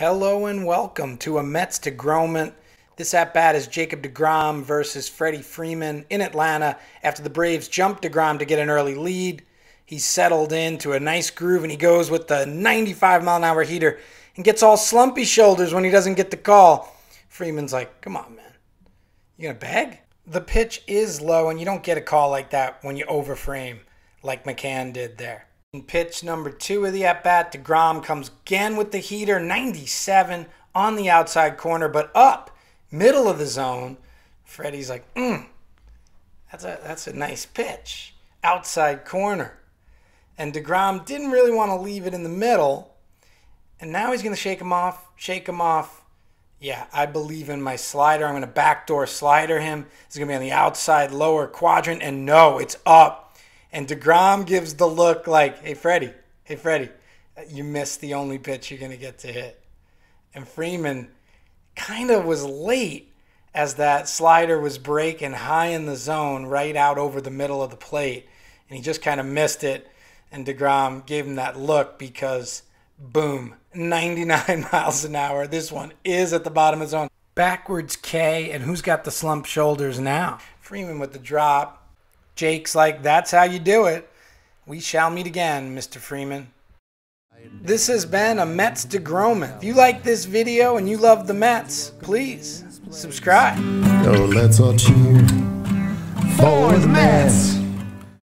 Hello and welcome to a Mets to This at bat is Jacob DeGrom versus Freddie Freeman in Atlanta after the Braves jumped DeGrom to get an early lead. He settled into a nice groove and he goes with the 95 mile an hour heater and gets all slumpy shoulders when he doesn't get the call. Freeman's like, come on, man. You gonna beg? The pitch is low and you don't get a call like that when you overframe like McCann did there pitch number two of the at bat, DeGrom comes again with the heater, 97 on the outside corner, but up middle of the zone. Freddie's like, mm, that's a that's a nice pitch, outside corner, and Degrom didn't really want to leave it in the middle, and now he's going to shake him off, shake him off. Yeah, I believe in my slider. I'm going to backdoor slider him. He's going to be on the outside lower quadrant, and no, it's up. And DeGrom gives the look like, hey, Freddie, hey, Freddie, you missed the only pitch you're going to get to hit. And Freeman kind of was late as that slider was breaking high in the zone right out over the middle of the plate. And he just kind of missed it. And DeGrom gave him that look because, boom, 99 miles an hour. This one is at the bottom of the zone. Backwards K, and who's got the slump shoulders now? Freeman with the drop Jake's like, that's how you do it. We shall meet again, Mr. Freeman. This has been a Mets DeGroman. If you like this video and you love the Mets, please subscribe. Oh, let's all cheer for the Mets.